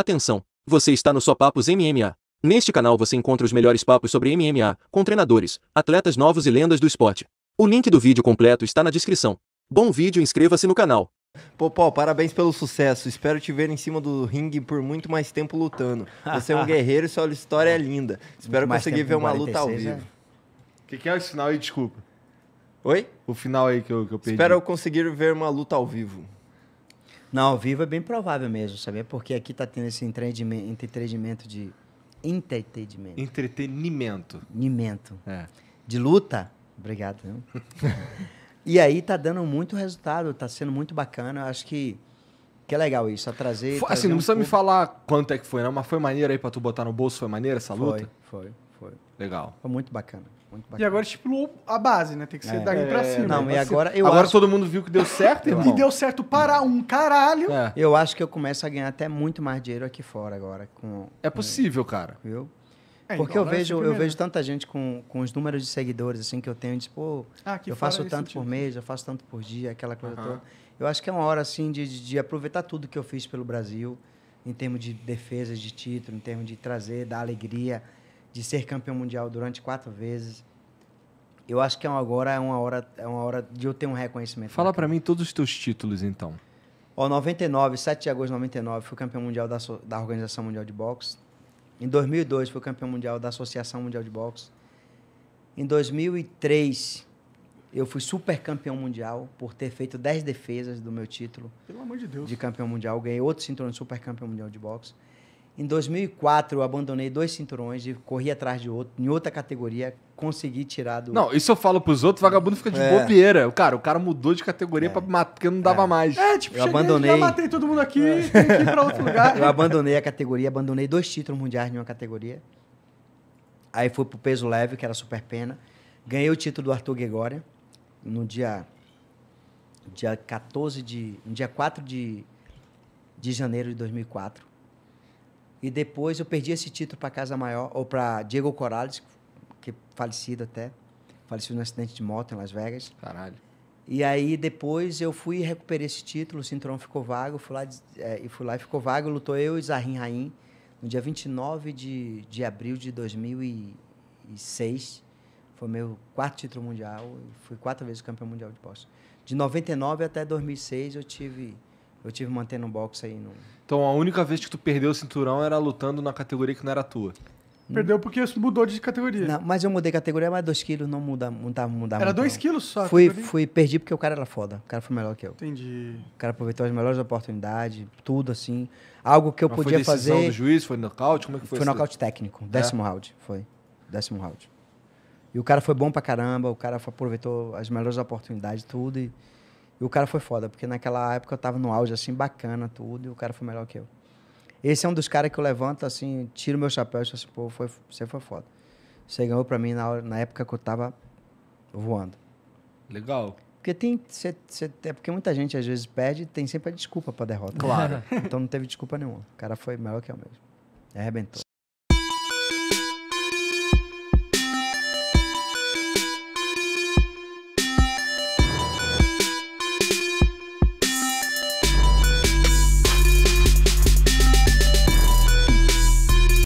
Atenção! Você está no Só Papos MMA. Neste canal você encontra os melhores papos sobre MMA, com treinadores, atletas novos e lendas do esporte. O link do vídeo completo está na descrição. Bom vídeo, inscreva-se no canal. Popó, parabéns pelo sucesso. Espero te ver em cima do ringue por muito mais tempo lutando. Você é um guerreiro e sua história é linda. Espero muito conseguir ver uma luta ao vivo. O que, que, é o final aí? Desculpa. Oi? O final aí que eu, que eu perdi. Espero eu conseguir ver uma luta ao vivo. Não, ao vivo é bem provável mesmo, sabia? Porque aqui tá tendo esse entretenimento de. Entretenimento. Entretenimento. Nimento. É. De luta. Obrigado. e aí tá dando muito resultado, tá sendo muito bacana. Eu acho que, que é legal isso, a é trazer. Foi, trazer assim, não um precisa pouco... me falar quanto é que foi, não, mas foi maneiro aí pra tu botar no bolso, foi maneiro essa luta? Foi, foi, foi. Legal. Foi muito bacana. E agora estipulou a base, né? Tem que ser é. daqui pra é, cima. Não, e agora eu Agora acho... todo mundo viu que deu certo, irmão. E deu certo para um caralho. É. Eu acho que eu começo a ganhar até muito mais dinheiro aqui fora agora. Com, é possível, com... cara. Viu? É, Porque então, eu vejo, eu vejo tanta gente com, com os números de seguidores assim que eu tenho, tipo, ah, eu faço tanto sentido. por mês, eu faço tanto por dia, aquela coisa uh -huh. toda. Eu acho que é uma hora assim de, de, de aproveitar tudo que eu fiz pelo Brasil, em termos de defesa de título, em termos de trazer, dar alegria, de ser campeão mundial durante quatro vezes. Eu acho que é agora é uma hora, é uma hora de eu ter um reconhecimento. Fala né, para mim todos os teus títulos, então. Ó, 99, 7 de agosto de 99, fui campeão mundial da, da Organização Mundial de Boxe. Em 2002, fui campeão mundial da Associação Mundial de Boxe. Em 2003, eu fui super campeão mundial por ter feito 10 defesas do meu título. Pelo amor de Deus. De campeão mundial. Ganhei outro cinturão de super campeão mundial de boxe. Em 2004, eu abandonei dois cinturões e corri atrás de outro, em outra categoria, consegui tirar do. Não, isso eu falo pros outros, vagabundo fica de é. bobeira. Cara, o cara mudou de categoria é. pra matar, porque não dava é. mais. É, tipo, eu cheguei, abandonei. já matei todo mundo aqui, é. tem que ir pra outro lugar. Eu abandonei a categoria, abandonei dois títulos mundiais em uma categoria. Aí fui pro peso leve, que era super pena. Ganhei o título do Arthur Gregória no dia. Dia 14 de. No dia 4 de, de janeiro de 2004 e depois eu perdi esse título para Casa Maior, ou para Diego Corales, que é falecido até. Falecido num acidente de moto em Las Vegas. Caralho. E aí depois eu fui e recuperei esse título, o cinturão ficou vago, fui lá, é, fui lá e ficou vago, lutou eu e Zahim Rain no dia 29 de, de abril de 2006. Foi meu quarto título mundial, fui quatro vezes campeão mundial de boxe. De 99 até 2006 eu tive eu tive mantendo um box aí. No... Então a única vez que tu perdeu o cinturão era lutando na categoria que não era tua. Perdeu porque mudou de categoria. Não, mas eu mudei categoria, mas 2 quilos não muda, mudava, tá, mudava. Era 2 quilos só? Fui, fui, perdi porque o cara era foda. O cara foi melhor que eu. Entendi. O cara aproveitou as melhores oportunidades, tudo assim. Algo que eu mas podia foi fazer. Foi do juiz, foi nocaute? Como é que foi Foi nocaute técnico, é? décimo é? round. Foi. Décimo round. E o cara foi bom pra caramba, o cara aproveitou as melhores oportunidades, tudo. E e o cara foi foda, porque naquela época eu tava no auge, assim, bacana, tudo, e o cara foi melhor que eu. Esse é um dos caras que eu levanto, assim, tiro meu chapéu e falo assim, pô, foi, você foi foda. Você ganhou pra mim na, na época que eu tava voando. Legal. Porque tem. Cê, cê, é porque muita gente às vezes pede tem sempre a desculpa pra derrota. Claro. então não teve desculpa nenhuma. O cara foi melhor que eu mesmo. Arrebentou.